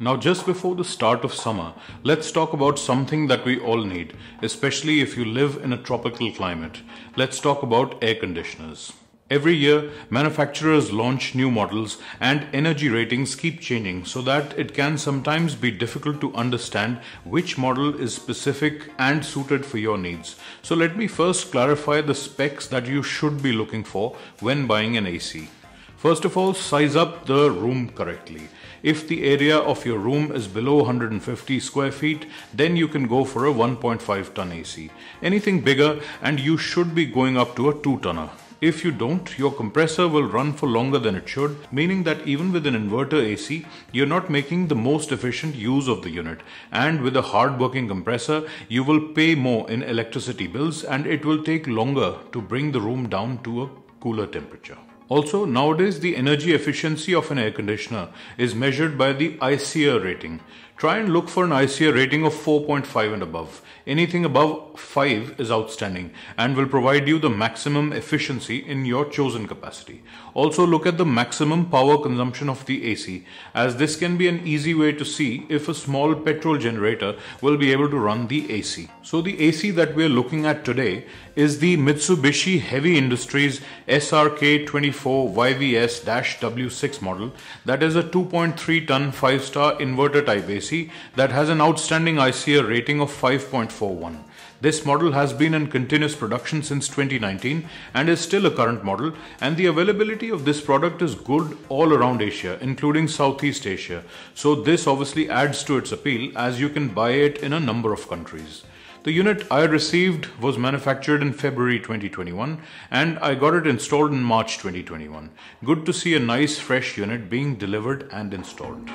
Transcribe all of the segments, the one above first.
Now, just before the start of summer, let's talk about something that we all need, especially if you live in a tropical climate. Let's talk about air conditioners. Every year, manufacturers launch new models and energy ratings keep changing so that it can sometimes be difficult to understand which model is specific and suited for your needs. So, let me first clarify the specs that you should be looking for when buying an AC. First of all, size up the room correctly. If the area of your room is below 150 square feet, then you can go for a 1.5 ton AC. Anything bigger, and you should be going up to a 2 tonner. If you don't, your compressor will run for longer than it should, meaning that even with an inverter AC, you're not making the most efficient use of the unit. And with a hard working compressor, you will pay more in electricity bills and it will take longer to bring the room down to a cooler temperature. Also, nowadays the energy efficiency of an air conditioner is measured by the ICER rating, Try and look for an ICA rating of 4.5 and above. Anything above 5 is outstanding and will provide you the maximum efficiency in your chosen capacity. Also look at the maximum power consumption of the AC as this can be an easy way to see if a small petrol generator will be able to run the AC. So the AC that we are looking at today is the Mitsubishi Heavy Industries SRK24YVS-W6 model that is a 2.3 ton 5-star inverter type AC that has an outstanding ICER rating of 5.41. This model has been in continuous production since 2019 and is still a current model and the availability of this product is good all around Asia including Southeast Asia so this obviously adds to its appeal as you can buy it in a number of countries. The unit I received was manufactured in February 2021 and I got it installed in March 2021. Good to see a nice fresh unit being delivered and installed.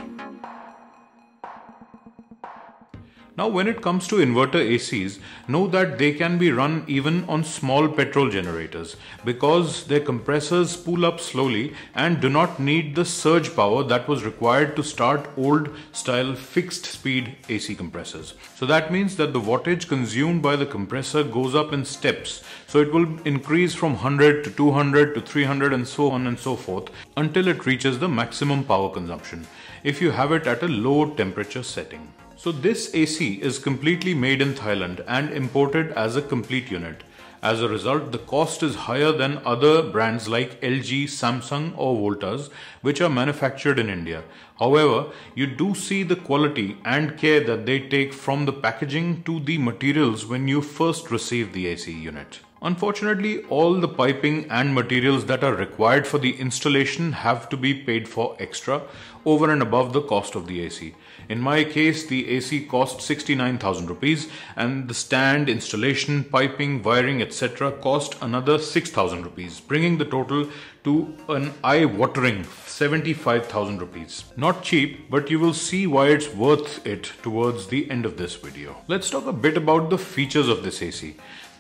Now when it comes to inverter ACs, know that they can be run even on small petrol generators because their compressors spool up slowly and do not need the surge power that was required to start old style fixed speed AC compressors. So that means that the wattage consumed by the compressor goes up in steps. So it will increase from 100 to 200 to 300 and so on and so forth until it reaches the maximum power consumption if you have it at a low temperature setting. So this AC is completely made in Thailand and imported as a complete unit. As a result, the cost is higher than other brands like LG, Samsung or Voltas, which are manufactured in India. However, you do see the quality and care that they take from the packaging to the materials when you first receive the AC unit. Unfortunately, all the piping and materials that are required for the installation have to be paid for extra over and above the cost of the AC. In my case, the AC cost 69,000 rupees and the stand, installation, piping, wiring, etc. cost another 6,000 rupees, bringing the total to an eye-watering 75,000 rupees. Not cheap, but you will see why it's worth it towards the end of this video. Let's talk a bit about the features of this AC.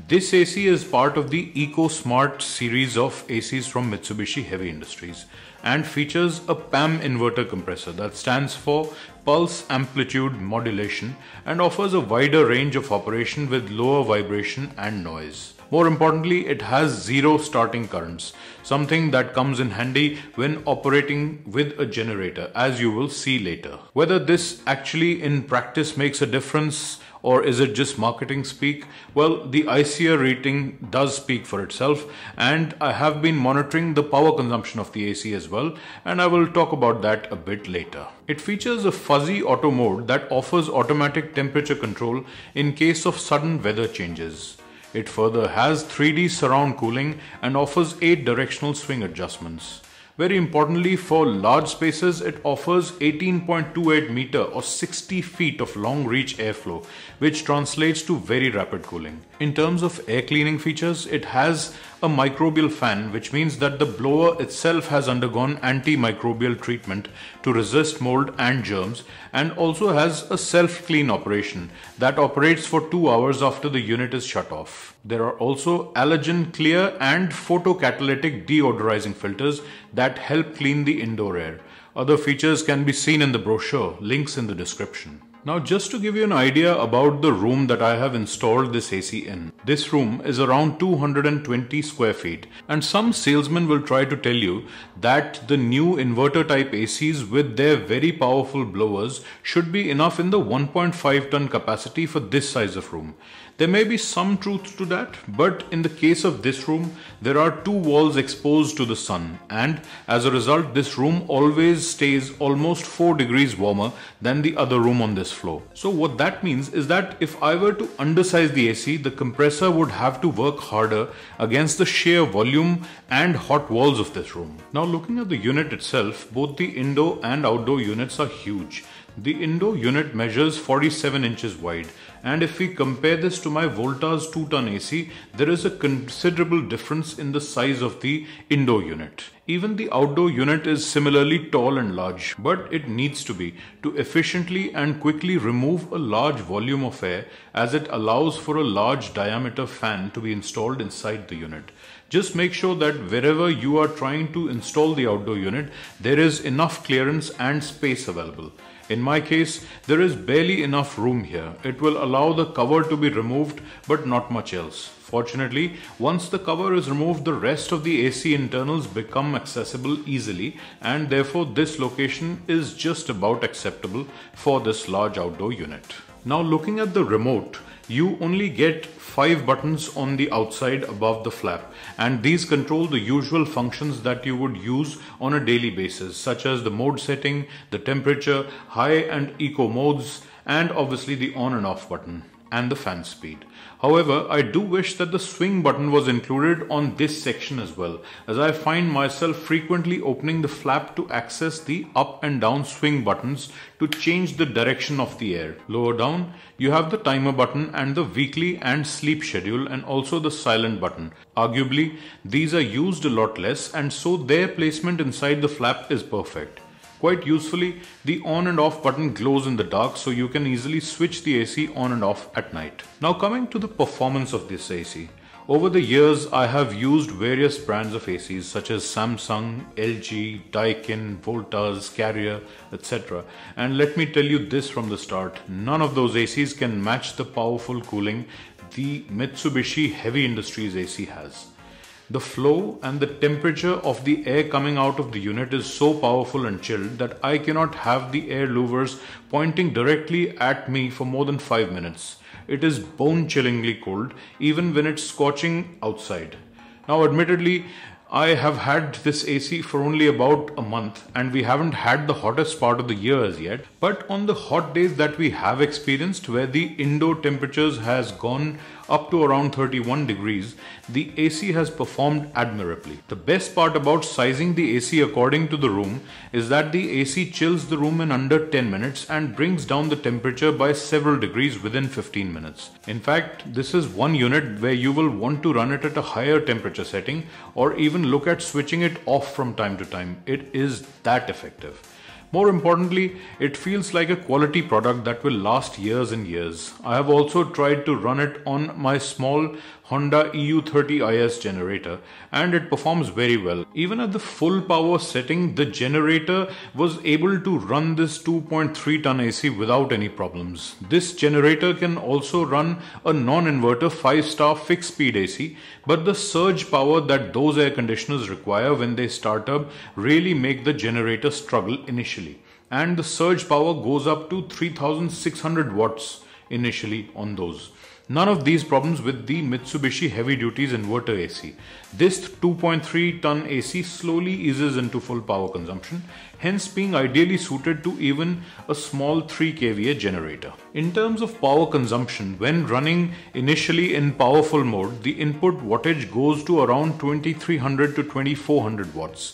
This AC is part of the Eco Smart series of ACs from Mitsubishi Heavy Industries and features a PAM inverter compressor that stands for Pulse Amplitude Modulation and offers a wider range of operation with lower vibration and noise. More importantly, it has zero starting currents, something that comes in handy when operating with a generator, as you will see later. Whether this actually in practice makes a difference or is it just marketing speak? Well, the ICR rating does speak for itself and I have been monitoring the power consumption of the AC as well and I will talk about that a bit later. It features a fuzzy auto mode that offers automatic temperature control in case of sudden weather changes. It further has 3D surround cooling and offers 8 directional swing adjustments. Very importantly, for large spaces, it offers 18.28 meter or 60 feet of long reach airflow, which translates to very rapid cooling. In terms of air cleaning features, it has a microbial fan, which means that the blower itself has undergone antimicrobial treatment to resist mold and germs, and also has a self clean operation that operates for two hours after the unit is shut off. There are also allergen clear and photocatalytic deodorizing filters that help clean the indoor air. Other features can be seen in the brochure, links in the description. Now just to give you an idea about the room that I have installed this AC in. This room is around 220 square feet and some salesmen will try to tell you that the new inverter type ACs with their very powerful blowers should be enough in the 1.5 ton capacity for this size of room. There may be some truth to that, but in the case of this room, there are two walls exposed to the sun and as a result this room always stays almost 4 degrees warmer than the other room on this its flow. So what that means is that if I were to undersize the AC, the compressor would have to work harder against the sheer volume and hot walls of this room. Now looking at the unit itself, both the indoor and outdoor units are huge the Indo unit measures 47 inches wide, and if we compare this to my Volta's 2 ton AC, there is a considerable difference in the size of the indoor unit. Even the outdoor unit is similarly tall and large, but it needs to be to efficiently and quickly remove a large volume of air as it allows for a large diameter fan to be installed inside the unit. Just make sure that wherever you are trying to install the outdoor unit, there is enough clearance and space available. In my case, there is barely enough room here. It will allow the cover to be removed, but not much else. Fortunately, once the cover is removed, the rest of the AC internals become accessible easily and therefore this location is just about acceptable for this large outdoor unit. Now looking at the remote, you only get five buttons on the outside above the flap and these control the usual functions that you would use on a daily basis such as the mode setting, the temperature, high and eco modes and obviously the on and off button and the fan speed. However, I do wish that the swing button was included on this section as well as I find myself frequently opening the flap to access the up and down swing buttons to change the direction of the air. Lower down, you have the timer button and the weekly and sleep schedule and also the silent button. Arguably, these are used a lot less and so their placement inside the flap is perfect. Quite usefully, the on and off button glows in the dark so you can easily switch the AC on and off at night. Now coming to the performance of this AC. Over the years, I have used various brands of ACs such as Samsung, LG, Daikin, Voltas, Carrier, etc. And let me tell you this from the start, none of those ACs can match the powerful cooling the Mitsubishi Heavy Industries AC has. The flow and the temperature of the air coming out of the unit is so powerful and chilled that I cannot have the air louvers pointing directly at me for more than 5 minutes. It is bone chillingly cold even when it's scorching outside. Now, admittedly, I have had this AC for only about a month and we haven't had the hottest part of the year as yet. But on the hot days that we have experienced where the indoor temperatures has gone up to around 31 degrees, the AC has performed admirably. The best part about sizing the AC according to the room is that the AC chills the room in under 10 minutes and brings down the temperature by several degrees within 15 minutes. In fact, this is one unit where you will want to run it at a higher temperature setting or even look at switching it off from time to time. It is that effective. More importantly, it feels like a quality product that will last years and years. I have also tried to run it on my small Honda EU30IS generator and it performs very well. Even at the full power setting, the generator was able to run this 2.3 ton AC without any problems. This generator can also run a non-inverter 5-star fixed speed AC, but the surge power that those air conditioners require when they start up really make the generator struggle initially. And the surge power goes up to 3600 watts initially on those. None of these problems with the Mitsubishi heavy duties inverter AC. This 2.3 ton AC slowly eases into full power consumption, hence being ideally suited to even a small 3 kVA generator. In terms of power consumption, when running initially in powerful mode, the input wattage goes to around 2300 to 2400 watts.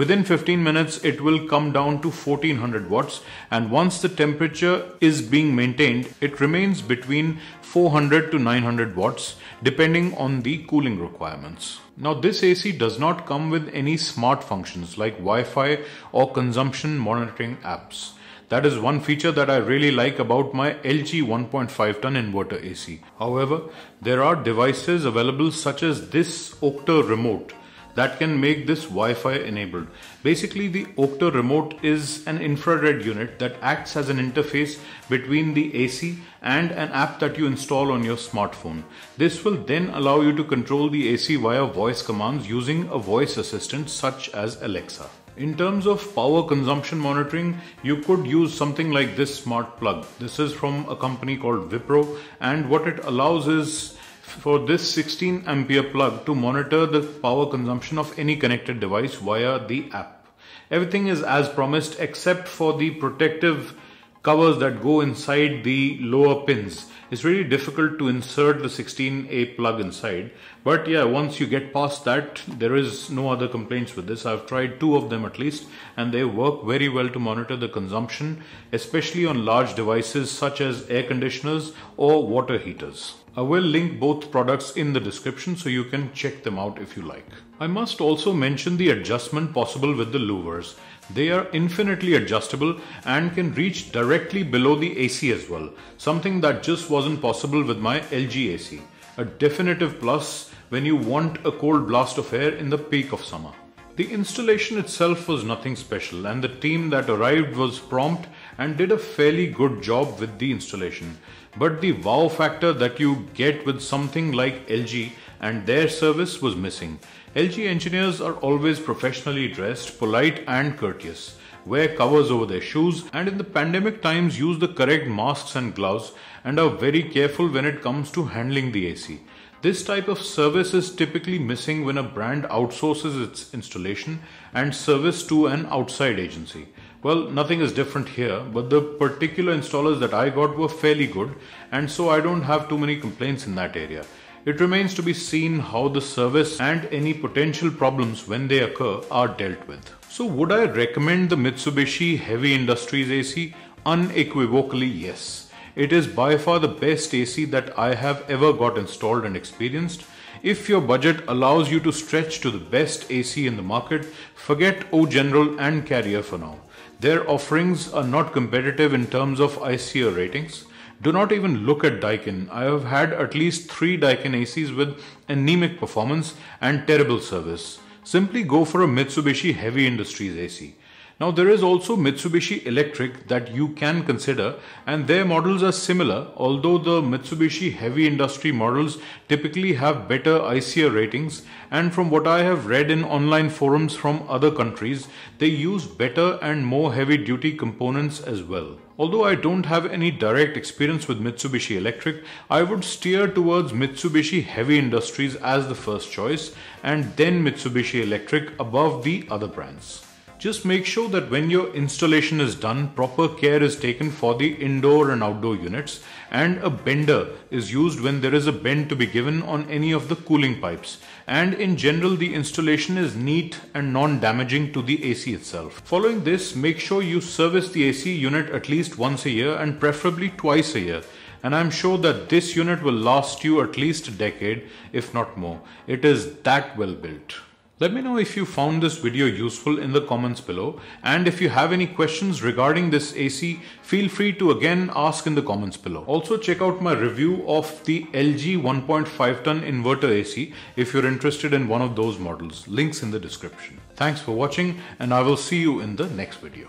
Within 15 minutes, it will come down to 1400 watts and once the temperature is being maintained, it remains between 400 to 900 watts depending on the cooling requirements. Now this AC does not come with any smart functions like Wi-Fi or consumption monitoring apps. That is one feature that I really like about my LG 1.5 ton inverter AC. However, there are devices available such as this Okta remote that can make this Wi-Fi enabled. Basically, the Okta remote is an infrared unit that acts as an interface between the AC and an app that you install on your smartphone. This will then allow you to control the AC via voice commands using a voice assistant such as Alexa. In terms of power consumption monitoring, you could use something like this smart plug. This is from a company called Wipro and what it allows is for this 16 ampere plug to monitor the power consumption of any connected device via the app. Everything is as promised except for the protective covers that go inside the lower pins. It's really difficult to insert the 16A plug inside. But yeah, once you get past that, there is no other complaints with this. I've tried two of them at least, and they work very well to monitor the consumption, especially on large devices such as air conditioners or water heaters. I will link both products in the description so you can check them out if you like. I must also mention the adjustment possible with the louvers. They are infinitely adjustable and can reach directly below the AC as well, something that just wasn't possible with my LG AC. A definitive plus when you want a cold blast of air in the peak of summer. The installation itself was nothing special and the team that arrived was prompt and did a fairly good job with the installation but the wow factor that you get with something like LG and their service was missing. LG engineers are always professionally dressed, polite and courteous, wear covers over their shoes and in the pandemic times use the correct masks and gloves and are very careful when it comes to handling the AC. This type of service is typically missing when a brand outsources its installation and service to an outside agency. Well, nothing is different here, but the particular installers that I got were fairly good, and so I don't have too many complaints in that area. It remains to be seen how the service and any potential problems when they occur are dealt with. So, would I recommend the Mitsubishi Heavy Industries AC? Unequivocally, yes. It is by far the best AC that I have ever got installed and experienced. If your budget allows you to stretch to the best AC in the market, forget O General and Carrier for now. Their offerings are not competitive in terms of ICA ratings. Do not even look at Daikin. I have had at least three Daikin ACs with anemic performance and terrible service. Simply go for a Mitsubishi Heavy Industries AC. Now there is also Mitsubishi Electric that you can consider and their models are similar although the Mitsubishi heavy industry models typically have better ICR ratings and from what I have read in online forums from other countries they use better and more heavy duty components as well. Although I don't have any direct experience with Mitsubishi Electric, I would steer towards Mitsubishi Heavy Industries as the first choice and then Mitsubishi Electric above the other brands just make sure that when your installation is done, proper care is taken for the indoor and outdoor units and a bender is used when there is a bend to be given on any of the cooling pipes. And in general, the installation is neat and non-damaging to the AC itself. Following this, make sure you service the AC unit at least once a year and preferably twice a year and I'm sure that this unit will last you at least a decade, if not more. It is that well built. Let me know if you found this video useful in the comments below and if you have any questions regarding this AC, feel free to again ask in the comments below. Also check out my review of the LG 1.5 ton inverter AC if you're interested in one of those models. Links in the description. Thanks for watching and I will see you in the next video.